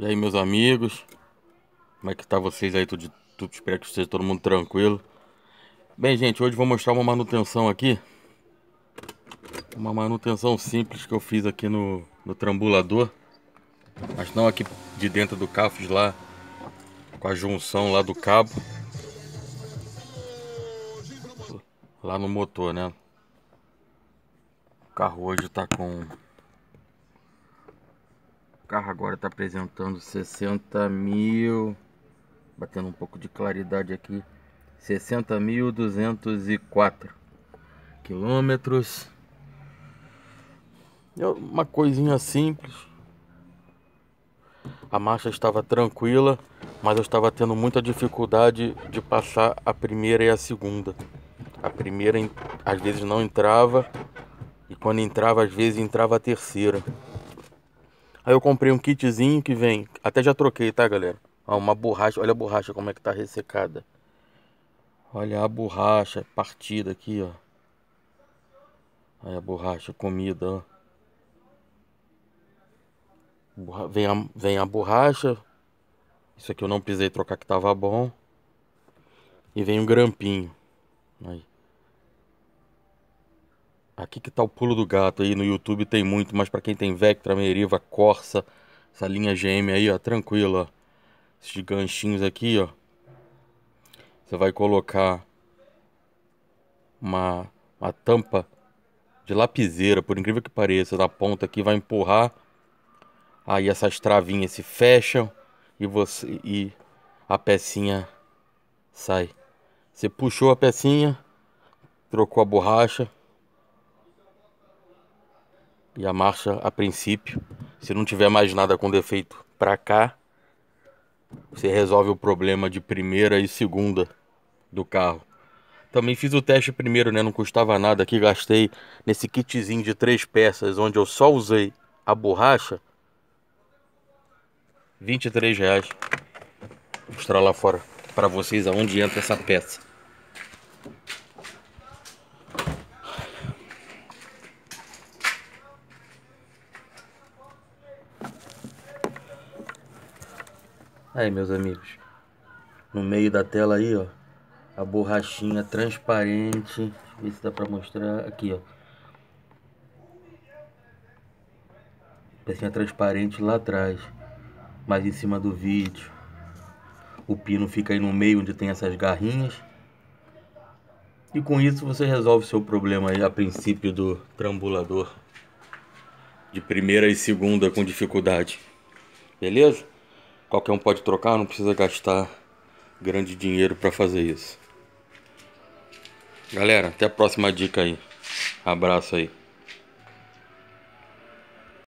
E aí meus amigos, como é que tá vocês aí? Tudo, tudo espero que esteja todo mundo tranquilo. Bem gente, hoje vou mostrar uma manutenção aqui. Uma manutenção simples que eu fiz aqui no, no trambulador. Mas não aqui de dentro do carro, fiz lá com a junção lá do cabo. Lá no motor, né? O carro hoje tá com carro agora está apresentando 60 mil, batendo um pouco de claridade aqui, 60.204 quilômetros. É uma coisinha simples. A marcha estava tranquila, mas eu estava tendo muita dificuldade de passar a primeira e a segunda. A primeira às vezes não entrava e quando entrava às vezes entrava a terceira. Aí eu comprei um kitzinho que vem, até já troquei, tá, galera? Ó, uma borracha, olha a borracha como é que tá ressecada. Olha a borracha partida aqui, ó. Olha a borracha comida, ó. vem, a, vem a borracha. Isso aqui eu não pisei trocar que tava bom. E vem um grampinho. Aí. Aqui que tá o pulo do gato aí, no YouTube tem muito, mas para quem tem Vectra, Meriva, Corsa, essa linha GM aí, ó, tranquilo, ó. Esses ganchinhos aqui, ó. Você vai colocar uma, uma tampa de lapiseira, por incrível que pareça, na ponta aqui, vai empurrar. Aí essas travinhas se fecham e você e a pecinha sai. Você puxou a pecinha, trocou a borracha, e a marcha a princípio. Se não tiver mais nada com defeito para cá, você resolve o problema de primeira e segunda do carro. Também fiz o teste primeiro, né? Não custava nada aqui, gastei nesse kitzinho de três peças, onde eu só usei a borracha, 23 reais. Vou mostrar lá fora para vocês aonde entra essa peça. Aí, meus amigos, no meio da tela aí, ó, a borrachinha transparente, deixa eu ver se dá pra mostrar, aqui, ó. Pecinha transparente lá atrás, mais em cima do vídeo. O pino fica aí no meio onde tem essas garrinhas. E com isso você resolve seu problema aí a princípio do trambulador de primeira e segunda com dificuldade. Beleza? qualquer um pode trocar, não precisa gastar grande dinheiro para fazer isso. Galera, até a próxima dica aí. Abraço aí.